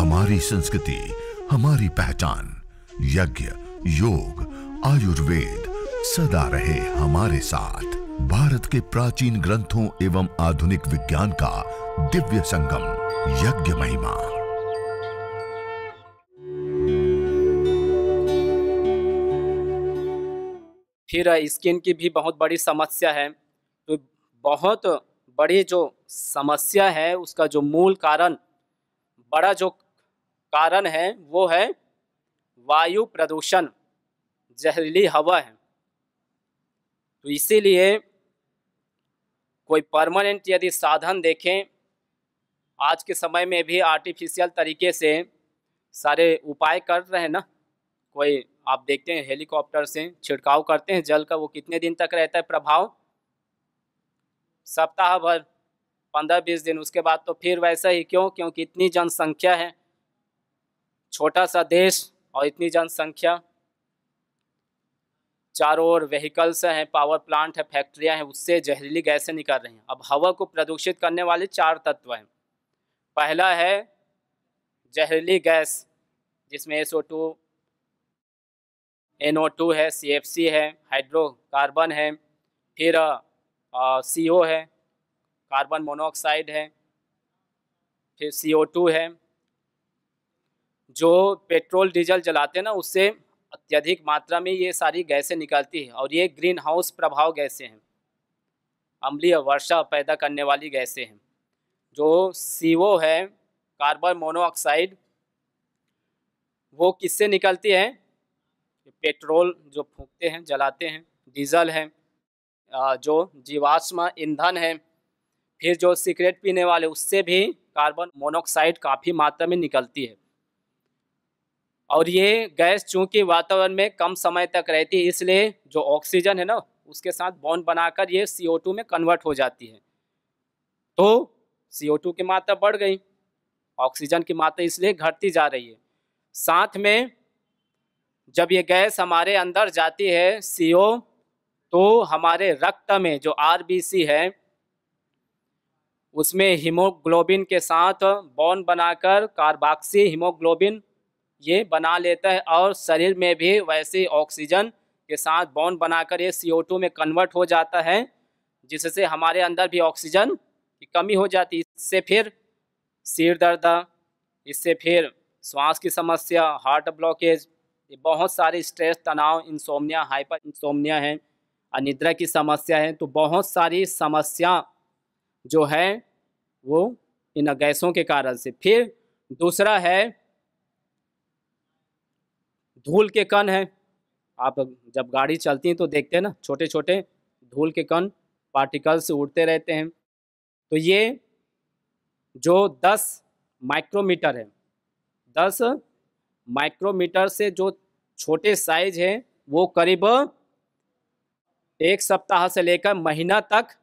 हमारी संस्कृति हमारी पहचान यज्ञ योग आयुर्वेद सदा रहे हमारे साथ भारत के प्राचीन ग्रंथों एवं आधुनिक विज्ञान का दिव्य संगम यज्ञ महिमा फिर स्किन की भी बहुत बड़ी समस्या है तो बहुत बड़ी जो समस्या है उसका जो मूल कारण बड़ा जो कारण है वो है वायु प्रदूषण जहरीली हवा है तो इसीलिए कोई परमानेंट यदि साधन देखें आज के समय में भी आर्टिफिशियल तरीके से सारे उपाय कर रहे हैं ना कोई आप देखते हैं हेलीकॉप्टर से छिड़काव करते हैं जल का वो कितने दिन तक रहता है प्रभाव सप्ताह भर पंद्रह बीस दिन उसके बाद तो फिर वैसा ही क्यों क्योंकि इतनी जनसंख्या है छोटा सा देश और इतनी जनसंख्या चारों ओर व्हीकल्स हैं पावर प्लांट है फैक्ट्रियां हैं उससे जहरीली गैसें निकल रही हैं अब हवा को प्रदूषित करने वाले चार तत्व हैं पहला है जहरीली गैस जिसमें S O two N O two है सी एफ सी है हाइड्रोकार्बन है फिर सी ओ है कार्बन मोनोऑक्साइड है फिर सी ओ टू है जो पेट्रोल डीजल जलाते हैं ना उससे अत्यधिक मात्रा में ये सारी गैसें निकलती है और ये ग्रीन हाउस प्रभाव गैसें हैं अम्लीय वर्षा पैदा करने वाली गैसें हैं जो सी है कार्बन मोनोऑक्साइड वो किससे निकलती है पेट्रोल जो फूकते हैं जलाते हैं डीजल है जो जीवाश्म ईंधन है फिर जो सिगरेट पीने वाले उससे भी कार्बन मोनोऑक्साइड काफ़ी मात्रा में निकलती है और ये गैस चूंकि वातावरण में कम समय तक रहती है इसलिए जो ऑक्सीजन है ना उसके साथ बॉन्ड बनाकर ये सी में कन्वर्ट हो जाती है तो सी की मात्रा बढ़ गई ऑक्सीजन की मात्रा इसलिए घटती जा रही है साथ में जब ये गैस हमारे अंदर जाती है सी तो हमारे रक्त में जो आर है उसमें हीमोग्लोबिन के साथ बॉन्ड बनाकर कार्बाक्सी हीमोग्लोबिन ये बना लेता है और शरीर में भी वैसे ऑक्सीजन के साथ बॉन्ड बनाकर ये सी में कन्वर्ट हो जाता है जिससे हमारे अंदर भी ऑक्सीजन की कमी हो जाती है इससे फिर सिर दर्द इससे फिर श्वास की समस्या हार्ट ब्लॉकेज ये बहुत सारे स्ट्रेस तनाव इंसोमनिया हाइपर इंसोमनिया है अनिद्रा की समस्या है तो बहुत सारी समस्या जो है वो इन गैसों के कारण से फिर दूसरा है धूल के कण हैं आप जब गाड़ी चलती हैं तो देखते हैं ना छोटे छोटे धूल के कण पार्टिकल्स उड़ते रहते हैं तो ये जो 10 माइक्रोमीटर है 10 माइक्रोमीटर से जो छोटे साइज है वो करीब एक सप्ताह से लेकर महीना तक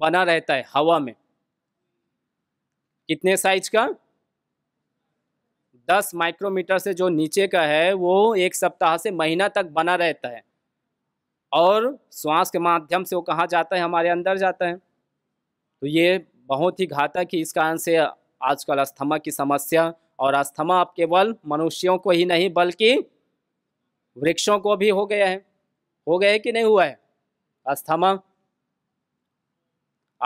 बना रहता है हवा में कितने साइज का दस माइक्रोमीटर से जो नीचे का है वो एक सप्ताह से महीना तक बना रहता है और श्वास के माध्यम से वो कहाँ जाता है हमारे अंदर जाता है तो ये बहुत ही घातक है इस कारण से आजकल अस्थमा की समस्या और अस्थमा अब केवल मनुष्यों को ही नहीं बल्कि वृक्षों को भी हो गया है हो गया है कि नहीं हुआ है अस्थमा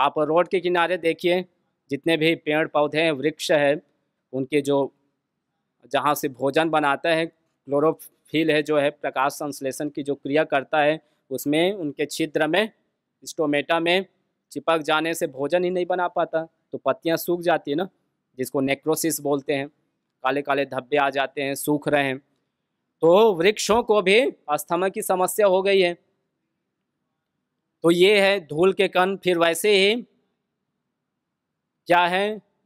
आप रोड के किनारे देखिए जितने भी पेड़ पौधे हैं वृक्ष है उनके जो जहाँ से भोजन बनाता है क्लोरोफिल है जो है प्रकाश संश्लेषण की जो क्रिया करता है उसमें उनके छिद्र में स्टोमेटा में चिपक जाने से भोजन ही नहीं बना पाता तो पत्तियाँ सूख जाती है ना जिसको नेक्रोसिस बोलते हैं काले काले धब्बे आ जाते हैं सूख रहे हैं तो वृक्षों को भी अस्थमा की समस्या हो गई है तो ये है धूल के कण फिर वैसे ही क्या है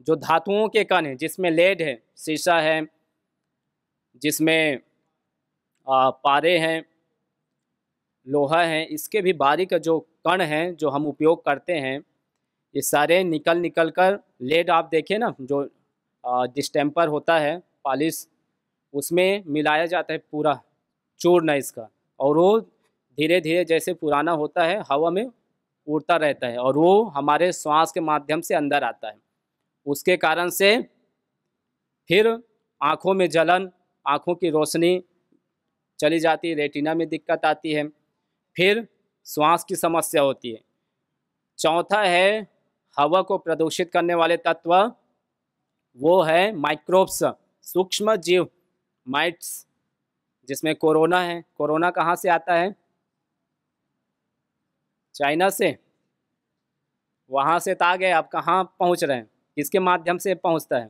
जो धातुओं के कण हैं जिसमें लेड है शीशा है जिसमें पारे हैं लोहा है इसके भी बारीक जो कण हैं जो हम उपयोग करते हैं ये सारे निकल निकल कर लेड आप देखें ना जो डिस्टेम्पर होता है पॉलिश उसमें मिलाया जाता है पूरा चूर्ण इसका और वो धीरे धीरे जैसे पुराना होता है हवा में उड़ता रहता है और वो हमारे श्वास के माध्यम से अंदर आता है उसके कारण से फिर आँखों में जलन आँखों की रोशनी चली जाती है रेटिना में दिक्कत आती है फिर श्वास की समस्या होती है चौथा है हवा को प्रदूषित करने वाले तत्व वो है माइक्रोब्स सूक्ष्म जीव माइट्स जिसमें कोरोना है कोरोना कहाँ से आता है चाइना से वहाँ से तो आ गए आप कहाँ पहुँच रहे हैं किसके माध्यम से पहुँचता है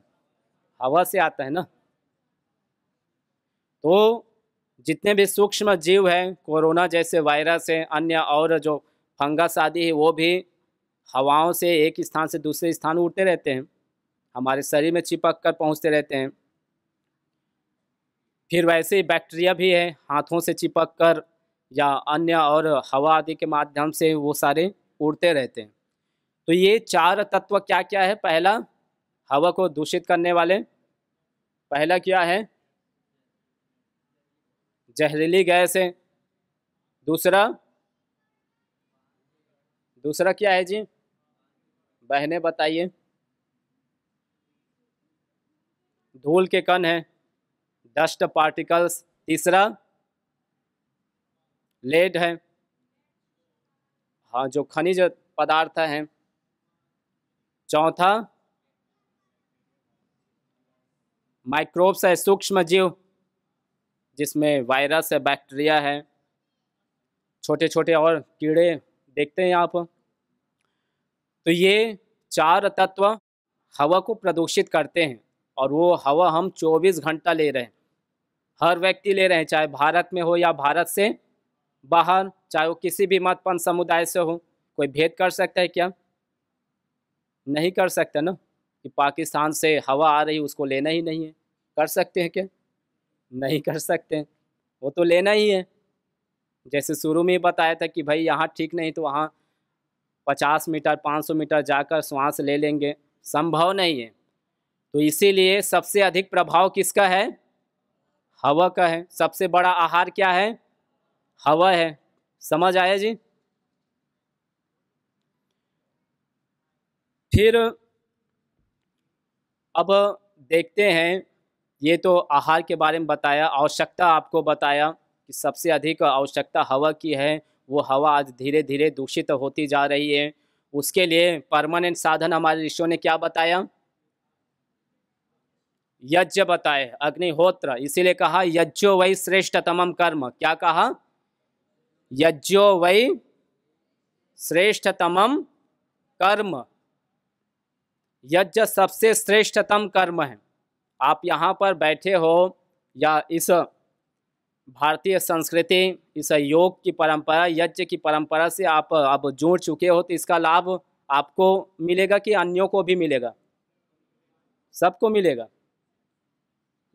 हवा से आता है ना तो जितने भी सूक्ष्म जीव हैं कोरोना जैसे वायरस हैं अन्य और जो फंगस आदि है वो भी हवाओं से एक स्थान से दूसरे स्थान उड़ते रहते हैं हमारे शरीर में चिपक कर पहुँचते रहते हैं फिर वैसे ही बैक्टीरिया भी है हाथों से चिपक कर या अन्य और हवा आदि के माध्यम से वो सारे उड़ते रहते हैं तो ये चार तत्व क्या क्या है पहला हवा को दूषित करने वाले पहला क्या है जहरीली गैस है दूसरा दूसरा क्या है जी बहने बताइए धूल के कण है डस्ट पार्टिकल्स तीसरा लेड है हाँ जो खनिज पदार्थ हैं चौथा माइक्रोब्स है सूक्ष्म जीव जिसमें वायरस है बैक्टीरिया है छोटे छोटे और कीड़े देखते हैं आप तो ये चार तत्व हवा को प्रदूषित करते हैं और वो हवा हम 24 घंटा ले रहे हैं हर व्यक्ति ले रहे हैं चाहे भारत में हो या भारत से बाहर चाहे वो किसी भी मतपन समुदाय से हो कोई भेद कर सकता है क्या नहीं कर सकता ना कि पाकिस्तान से हवा आ रही उसको लेना ही नहीं है कर सकते हैं क्या नहीं कर सकते वो तो लेना ही है जैसे शुरू में ही बताया था कि भाई यहाँ ठीक नहीं तो वहाँ पचास मीटर पाँच सौ मीटर जाकर श्वास ले लेंगे संभव नहीं है तो इसीलिए सबसे अधिक प्रभाव किसका है हवा का है सबसे बड़ा आहार क्या है हवा है समझ आया जी फिर अब देखते हैं ये तो आहार के बारे में बताया आवश्यकता आपको बताया कि सबसे अधिक आवश्यकता हवा की है वो हवा आज धीरे धीरे दूषित तो होती जा रही है उसके लिए परमानेंट साधन हमारे ऋषियों ने क्या बताया यज्ञ बताए अग्निहोत्र इसीलिए कहा यज्ञो वही श्रेष्ठ तमम कर्म क्या कहा यज्ञो वही श्रेष्ठ तमम कर्म यज्ञ सबसे श्रेष्ठतम कर्म है आप यहाँ पर बैठे हो या इस भारतीय संस्कृति इस योग की परंपरा यज्ञ की परंपरा से आप अब जुड़ चुके हो तो इसका लाभ आपको मिलेगा कि अन्यों को भी मिलेगा सबको मिलेगा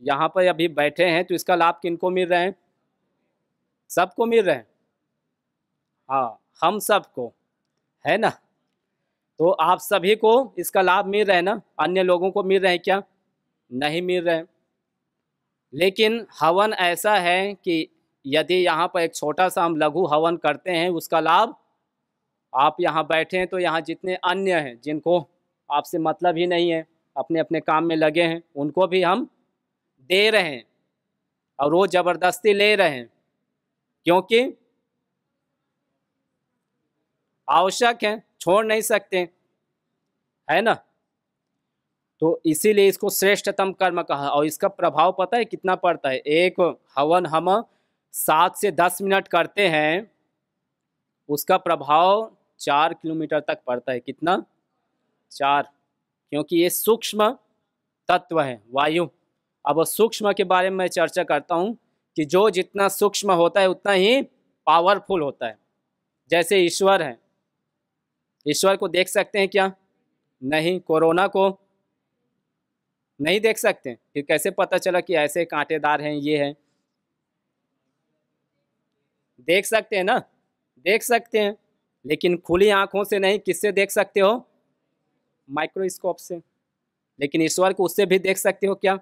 यहाँ पर अभी बैठे हैं तो इसका लाभ किनको मिल रहे हैं सबको मिल रहे हैं हाँ हम सबको है ना तो आप सभी को इसका लाभ मिल रहा है ना अन्य लोगों को मिल रहे हैं क्या नहीं मिल रहे लेकिन हवन ऐसा है कि यदि यहाँ पर एक छोटा सा हम लघु हवन करते हैं उसका लाभ आप यहाँ बैठे हैं तो यहाँ जितने अन्य हैं जिनको आपसे मतलब ही नहीं है अपने अपने काम में लगे हैं उनको भी हम दे रहे हैं और वो ज़बरदस्ती ले रहे हैं क्योंकि आवश्यक है छोड़ नहीं सकते है ना तो इसीलिए इसको श्रेष्ठतम कर्म कहा और इसका प्रभाव पता है कितना पड़ता है एक हवन हम सात से दस मिनट करते हैं उसका प्रभाव चार किलोमीटर तक पड़ता है कितना चार क्योंकि ये सूक्ष्म तत्व है वायु अब सूक्ष्म के बारे में मैं चर्चा करता हूँ कि जो जितना सूक्ष्म होता है उतना ही पावरफुल होता है जैसे ईश्वर है ईश्वर को देख सकते हैं क्या नहीं कोरोना को नहीं देख सकते फिर कैसे पता चला कि ऐसे कांटेदार हैं ये हैं देख सकते हैं ना देख सकते हैं लेकिन खुली आंखों से नहीं किससे देख सकते हो माइक्रोस्कोप से लेकिन ईश्वर को उससे भी देख सकते हो क्या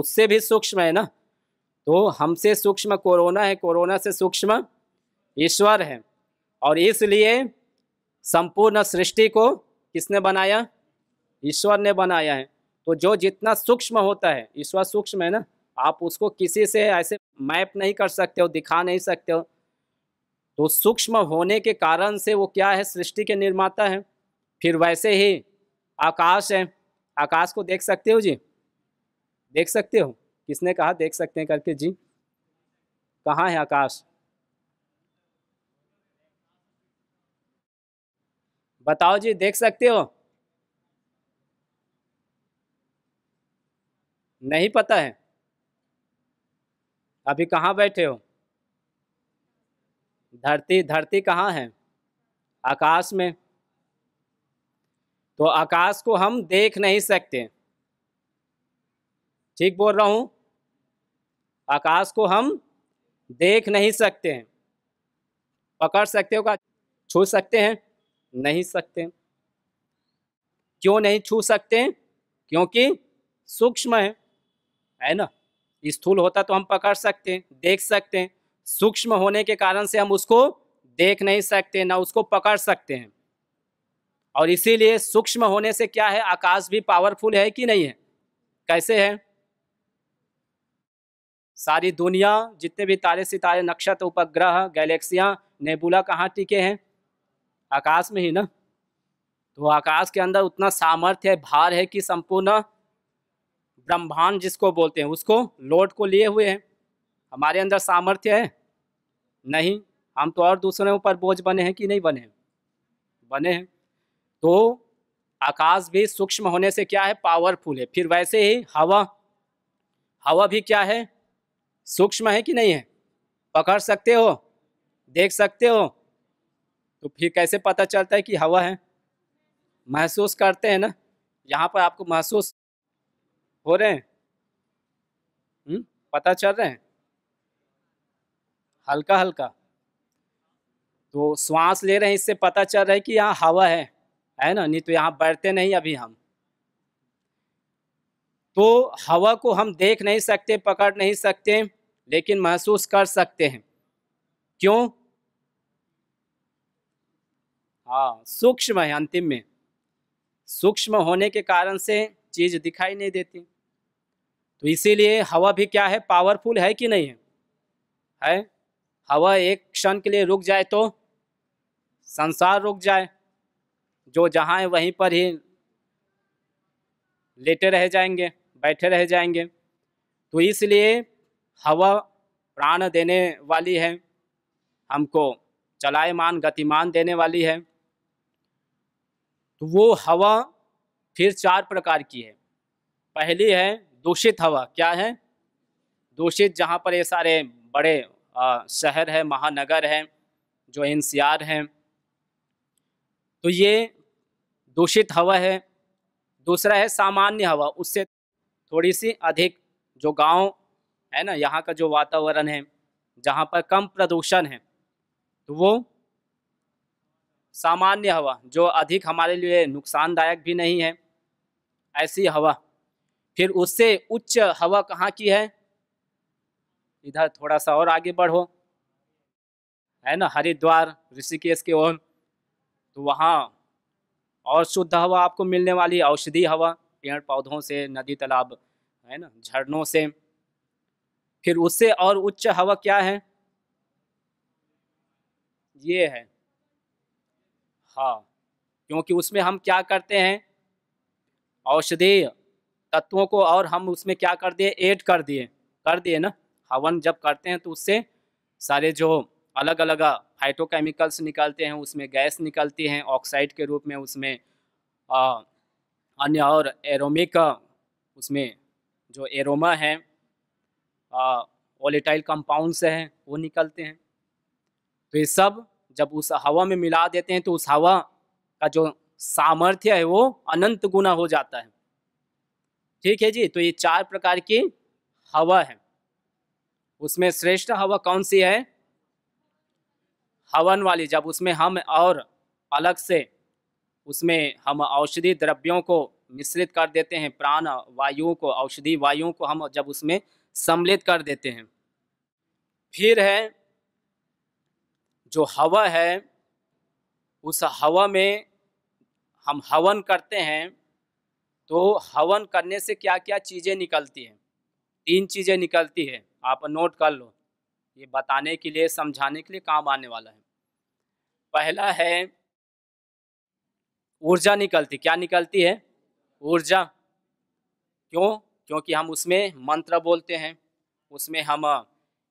उससे भी सूक्ष्म है ना तो हमसे सूक्ष्म कोरोना है कोरोना से सूक्ष्म ईश्वर है और इसलिए संपूर्ण सृष्टि को किसने बनाया ईश्वर ने बनाया है तो जो जितना सूक्ष्म होता है ईश्वर सूक्ष्म है ना आप उसको किसी से ऐसे मैप नहीं कर सकते हो दिखा नहीं सकते हो तो सूक्ष्म होने के कारण से वो क्या है सृष्टि के निर्माता है फिर वैसे ही आकाश है आकाश को देख सकते हो जी देख सकते हो किसने कहा देख सकते हैं करके जी कहाँ है आकाश बताओ जी देख सकते हो नहीं पता है अभी कहाँ बैठे हो धरती धरती कहाँ है आकाश में तो आकाश को हम देख नहीं सकते ठीक बोल रहा हूँ आकाश को हम देख नहीं सकते हैं पकड़ सकते हो का छू सकते हैं नहीं सकते क्यों नहीं छू सकते क्योंकि सूक्ष्म है है ना स्थूल होता तो हम पकड़ सकते हैं देख सकते हैं सूक्ष्म होने के कारण से हम उसको देख नहीं सकते ना उसको पकड़ सकते हैं और इसीलिए सूक्ष्म होने से क्या है आकाश भी पावरफुल है कि नहीं है कैसे है सारी दुनिया जितने भी तारे सितारे नक्षत्र उपग्रह गैलेक्सियां नेबुला कहाँ टिके हैं आकाश में ही ना तो आकाश के अंदर उतना सामर्थ्य है भार है कि संपूर्ण ब्रह्मांड जिसको बोलते हैं उसको लोड को लिए हुए हैं हमारे अंदर सामर्थ्य है नहीं हम तो और दूसरे ऊपर बोझ बने हैं कि नहीं बने हैं बने हैं तो आकाश भी सूक्ष्म होने से क्या है पावरफुल है फिर वैसे ही हवा हवा भी क्या है सूक्ष्म है कि नहीं है पकड़ सकते हो देख सकते हो तो फिर कैसे पता चलता है कि हवा है महसूस करते हैं ना यहाँ पर आपको महसूस हो रहे हैं हुँ? हम्म? पता चल रहे हैं हल्का हल्का तो श्वास ले रहे हैं इससे पता चल रहा है कि यहाँ हवा है है ना नहीं तो यहाँ बैठते नहीं अभी हम तो हवा को हम देख नहीं सकते पकड़ नहीं सकते लेकिन महसूस कर सकते हैं क्यों हाँ सूक्ष्म है अंतिम में सूक्ष्म होने के कारण से चीज दिखाई नहीं देती तो इसीलिए हवा भी क्या है पावरफुल है कि नहीं है है हवा एक क्षण के लिए रुक जाए तो संसार रुक जाए जो जहाँ है वहीं पर ही लेटे रह जाएंगे बैठे रह जाएंगे तो इसलिए हवा प्राण देने वाली है हमको चलायमान गतिमान देने वाली है तो वो हवा फिर चार प्रकार की है पहली है दूषित हवा क्या है दूषित जहाँ पर ये सारे बड़े आ, शहर है महानगर है जो एन हैं तो ये दूषित हवा है दूसरा है सामान्य हवा उससे थोड़ी सी अधिक जो गांव है ना यहाँ का जो वातावरण है जहाँ पर कम प्रदूषण है तो वो सामान्य हवा जो अधिक हमारे लिए नुकसानदायक भी नहीं है ऐसी हवा फिर उससे उच्च हवा कहाँ की है इधर थोड़ा सा और आगे बढ़ो है ना हरिद्वार ऋषिकेश के ओर तो वहाँ और शुद्ध हवा आपको मिलने वाली औषधि हवा पेड़ पौधों से नदी तालाब है ना झरनों से फिर उससे और उच्च हवा क्या है ये है हाँ क्योंकि उसमें हम क्या करते हैं औषधि तत्वों को और हम उसमें क्या कर दिए ऐड कर दिए कर दिए ना हवन जब करते हैं तो उससे सारे जो अलग अलग फाइटोकेमिकल्स निकलते हैं उसमें गैस निकलती हैं ऑक्साइड के रूप में उसमें अन्य और एरोमिक उसमें जो एरोमा है ओलेटाइल कंपाउंड्स हैं वो निकलते हैं तो ये सब जब उस हवा में मिला देते हैं तो उस हवा का जो सामर्थ्य है वो अनंत गुना हो जाता है ठीक है जी तो ये चार प्रकार की हवा है उसमें श्रेष्ठ हवा कौन सी है हवन वाली जब उसमें हम और अलग से उसमें हम औषधि द्रव्यों को मिश्रित कर देते हैं प्राण वायुओं को औषधि वायुओं को हम जब उसमें सम्मिलित कर देते हैं फिर है जो हवा है उस हवा में हम हवन करते हैं तो हवन करने से क्या क्या चीज़ें निकलती हैं तीन चीज़ें निकलती है आप नोट कर लो ये बताने के लिए समझाने के लिए काम आने वाला है पहला है ऊर्जा निकलती क्या निकलती है ऊर्जा क्यों क्योंकि हम उसमें मंत्र बोलते हैं उसमें हम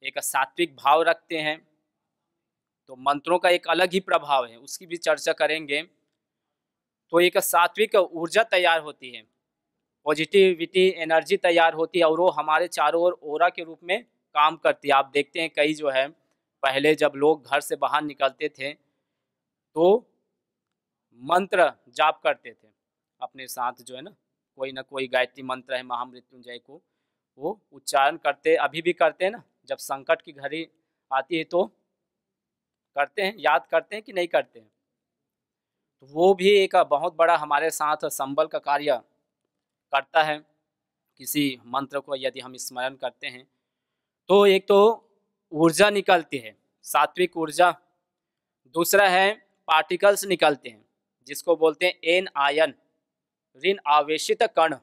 एक सात्विक भाव रखते हैं तो मंत्रों का एक अलग ही प्रभाव है उसकी भी चर्चा करेंगे तो एक सात्विक ऊर्जा तैयार होती है पॉजिटिविटी एनर्जी तैयार होती है और वो हमारे चारों ओर ओरा के रूप में काम करती है आप देखते हैं कई जो है पहले जब लोग घर से बाहर निकलते थे तो मंत्र जाप करते थे अपने साथ जो है ना कोई ना कोई गायत्री मंत्र है महामृत्युंजय को वो उच्चारण करते अभी भी करते हैं ना जब संकट की घड़ी आती है तो करते हैं याद करते हैं कि नहीं करते हैं तो वो भी एक बहुत बड़ा हमारे साथ संबल का कार्य करता है किसी मंत्र को यदि हम स्मरण करते हैं तो एक तो ऊर्जा निकलती है सात्विक ऊर्जा दूसरा है पार्टिकल्स निकलते हैं जिसको बोलते हैं एन आयन ऋण आवेशित कण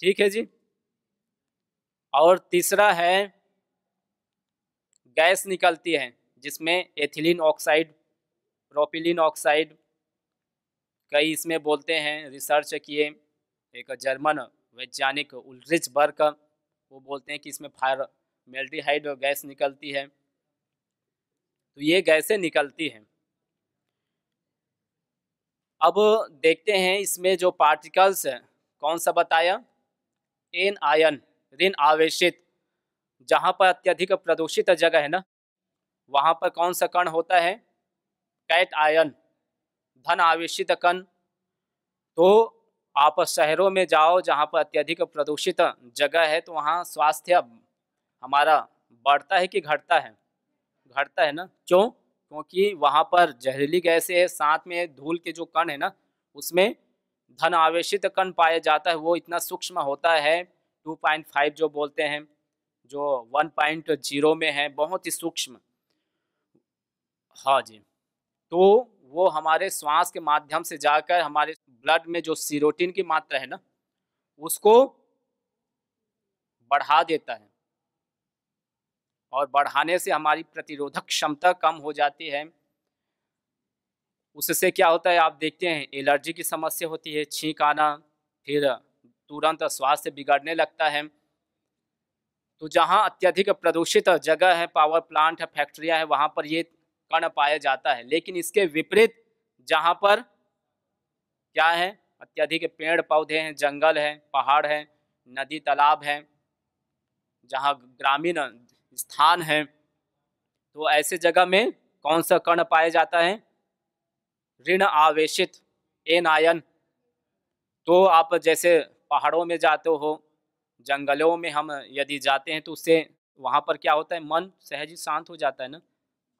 ठीक है जी और तीसरा है गैस निकलती है जिसमें एथिलीन ऑक्साइड प्रोपिलिन ऑक्साइड कई इसमें बोलते हैं रिसर्च किए एक जर्मन वैज्ञानिक उलरिच बर्क वो बोलते हैं कि इसमें फायर मेल्टीहाइड गैस निकलती है तो ये गैसें निकलती हैं अब देखते हैं इसमें जो पार्टिकल्स हैं कौन सा बताया एन आयन ऋण आवेशित जहाँ पर अत्यधिक प्रदूषित जगह है ना वहाँ पर कौन सा कण होता है कैट आयन धन आवेशित कन तो आप शहरों में जाओ जहाँ पर अत्यधिक प्रदूषित जगह है तो वहाँ स्वास्थ्य हमारा बढ़ता है कि घटता है घटता है ना क्यों क्योंकि वहाँ पर जहरीली गैसें है साथ में धूल के जो कण है ना उसमें धन आवेशित कण पाया जाता है वो इतना सूक्ष्म होता है 2.5 जो बोलते हैं जो 1.0 में है बहुत ही सूक्ष्म हाँ जी तो वो हमारे श्वास के माध्यम से जाकर हमारे ब्लड में जो सीरोटीन की मात्रा है ना उसको बढ़ा देता है और बढ़ाने से हमारी प्रतिरोधक क्षमता कम हो जाती है उससे क्या होता है आप देखते हैं एलर्जी की समस्या होती है छींक आना फिर तुरंत स्वास्थ्य बिगड़ने लगता है तो जहाँ अत्यधिक प्रदूषित जगह है पावर प्लांट है फैक्ट्रियाँ हैं वहाँ पर ये कण पाया जाता है लेकिन इसके विपरीत जहाँ पर क्या है अत्यधिक पेड़ पौधे हैं जंगल हैं पहाड़ हैं नदी तालाब हैं जहाँ ग्रामीण स्थान है तो ऐसे जगह में कौन सा कण पाया जाता है ऋण आवेशित एन आयन तो आप जैसे पहाड़ों में जाते हो जंगलों में हम यदि जाते हैं तो उससे वहाँ पर क्या होता है मन सहज शांत हो जाता है ना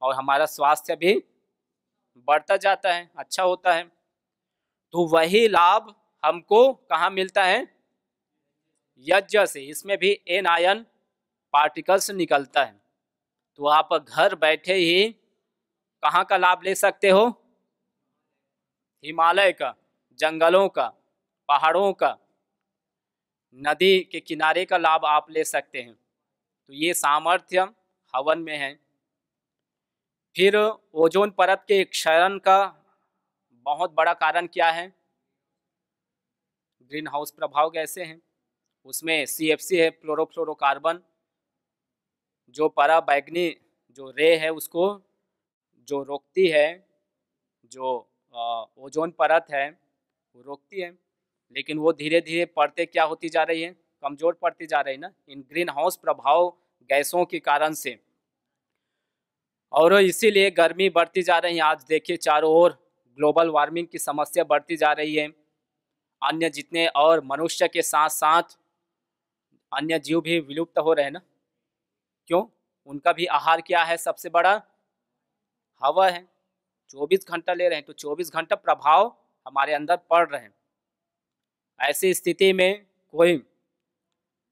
और हमारा स्वास्थ्य भी बढ़ता जाता है अच्छा होता है तो वही लाभ हमको कहाँ मिलता है यज्ञ से इसमें भी एन आयन पार्टिकल्स निकलता है तो आप घर बैठे ही कहाँ का लाभ ले सकते हो हिमालय का जंगलों का पहाड़ों का नदी के किनारे का लाभ आप ले सकते हैं तो ये सामर्थ्य हवन में है फिर ओजोन परत के क्षरण का बहुत बड़ा कारण क्या है ग्रीन हाउस प्रभाव गैसे हैं उसमें सी एफ सी है फ्लोरोफ्लोरोकार्बन जो परा बैग्नी जो रे है उसको जो रोकती है जो ओजोन परत है वो रोकती है लेकिन वो धीरे धीरे पड़ते क्या होती जा रही है कमज़ोर पड़ती जा रही है ना इन ग्रीन हाउस प्रभाव गैसों के कारण से और इसीलिए गर्मी बढ़ती जा रही है आज देखिए चारों ओर ग्लोबल वार्मिंग की समस्या बढ़ती जा रही है अन्य जितने और मनुष्य के साथ साथ अन्य जीव भी विलुप्त हो रहे हैं ना क्यों उनका भी आहार क्या है सबसे बड़ा हवा है 24 घंटा ले रहे हैं तो 24 घंटा प्रभाव हमारे अंदर पड़ रहे हैं ऐसी स्थिति में कोई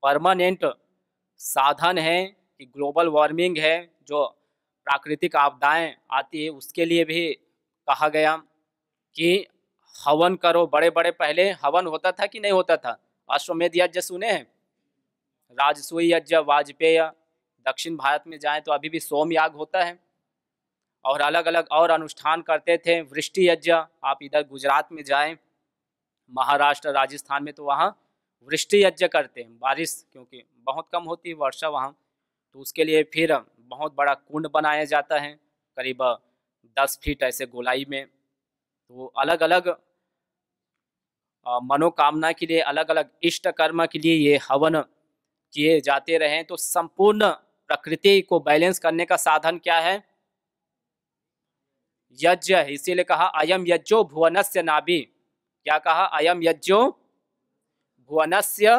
परमानेंट साधन है कि ग्लोबल वार्मिंग है जो प्राकृतिक आपदाएं आती है उसके लिए भी कहा गया कि हवन करो बड़े बड़े पहले हवन होता था कि नहीं होता था अश्वमेध यज्ञ सुने हैं राजसुई यज्ञ वाजपेय दक्षिण भारत में जाएं तो अभी भी सोम याग होता है और अलग अलग और अनुष्ठान करते थे वृष्टि यज्ञ आप इधर गुजरात में जाएं महाराष्ट्र राजस्थान में तो वहाँ वृष्टि यज्ञ करते हैं बारिश क्योंकि बहुत कम होती है वर्षा वहाँ तो उसके लिए फिर बहुत बड़ा कुंड बनाया जाता है करीब दस फीट ऐसे गोलाई में तो अलग अलग मनोकामना के लिए अलग अलग इष्ट कर्म के लिए ये हवन किए जाते रहे तो संपूर्ण प्रकृति को बैलेंस करने का साधन क्या है यज्ञ इसीलिए कहा अयम यज्ञो भुवनस्य नाभि क्या कहा अयम यज्ञो भुवनस्य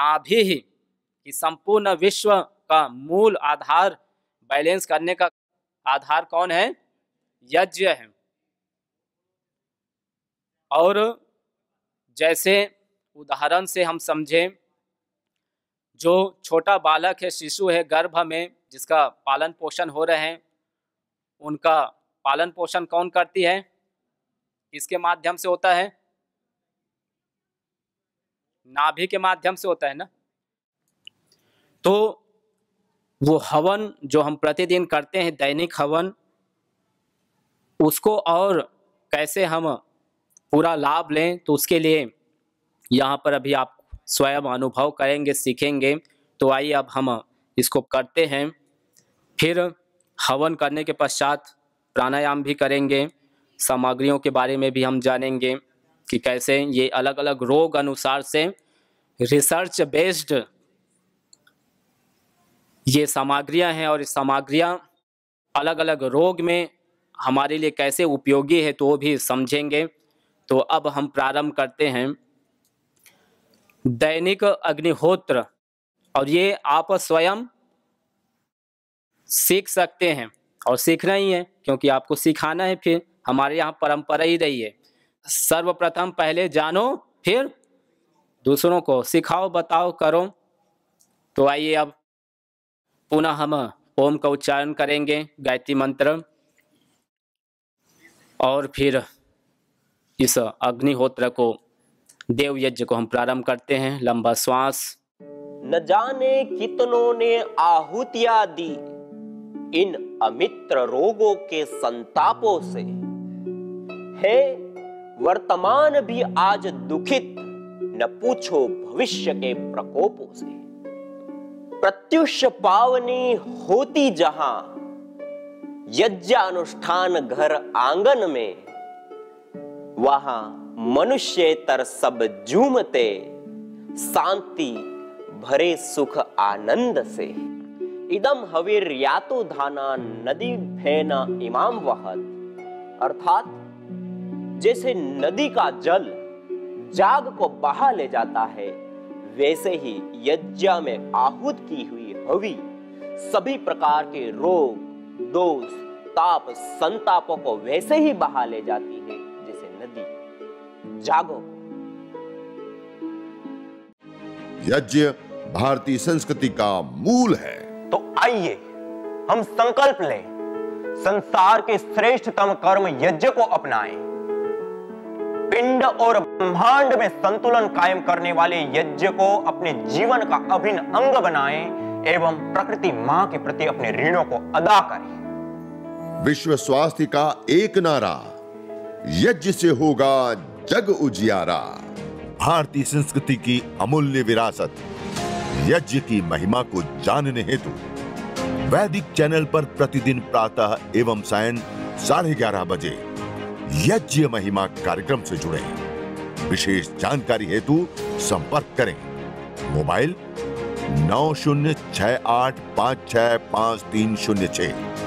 नाभि कि संपूर्ण विश्व का मूल आधार बैलेंस करने का आधार कौन है यज्ञ है और जैसे उदाहरण से हम समझें जो छोटा बालक है शिशु है गर्भ में जिसका पालन पोषण हो रहे हैं उनका पालन पोषण कौन करती है किसके माध्यम से होता है नाभि के माध्यम से होता है ना तो वो हवन जो हम प्रतिदिन करते हैं दैनिक हवन उसको और कैसे हम पूरा लाभ लें तो उसके लिए यहाँ पर अभी आप स्वयं अनुभव करेंगे सीखेंगे तो आइए अब हम इसको करते हैं फिर हवन करने के पश्चात प्राणायाम भी करेंगे सामग्रियों के बारे में भी हम जानेंगे कि कैसे ये अलग अलग रोग अनुसार से रिसर्च बेस्ड ये सामग्रियां हैं और सामग्रियाँ अलग अलग रोग में हमारे लिए कैसे उपयोगी है तो वो भी समझेंगे तो अब हम प्रारंभ करते हैं दैनिक अग्निहोत्र और ये आप स्वयं सीख सकते हैं और सीखना ही है क्योंकि आपको सिखाना है फिर हमारे यहाँ परंपरा ही रही है सर्वप्रथम पहले जानो फिर दूसरों को सिखाओ बताओ करो तो आइए अब पुनः हम ओम का उच्चारण करेंगे गायत्री मंत्र और फिर इस अग्निहोत्र को देव यज्ञ को हम प्रारंभ करते हैं लंबा श्वास न जाने कितनों ने आहुतिया दी इन अमित्र रोगों के संतापों से है वर्तमान भी आज दुखित न पूछो भविष्य के प्रकोपों से प्रत्युष पावनी होती जहां यज्ञ अनुष्ठान घर आंगन में वहां तर सब झूमते शांति भरे सुख आनंद से इदम हवीर तो धाना नदी फैना इमाम वहत अर्थात जैसे नदी का जल जाग को बहा ले जाता है वैसे ही यज्ञ में आहूत की हुई हवि सभी प्रकार के रोग दोष ताप संतापों को वैसे ही बहा ले जाती है जैसे नदी जागो यज्ञ भारतीय संस्कृति का मूल है तो आइए हम संकल्प लें संसार के श्रेष्ठतम कर्म यज्ञ को अपनाएं पिंड और ब्रह्मांड में संतुलन कायम करने वाले यज्ञ को अपने जीवन का अभिन्न अंग बनाएं एवं प्रकृति मां के प्रति अपने ऋणों को अदा करें विश्व स्वास्थ्य का एक नारा यज्ञ से होगा जग उजियारा भारतीय संस्कृति की अमूल्य विरासत यज्ञ की महिमा को जानने हेतु वैदिक चैनल पर प्रतिदिन प्रातः एवं सायं साढ़े ग्यारह बजे यज्ञ महिमा कार्यक्रम से जुड़े विशेष जानकारी हेतु संपर्क करें मोबाइल नौ शून्य छ आठ पाँच छह पाँच तीन शून्य छह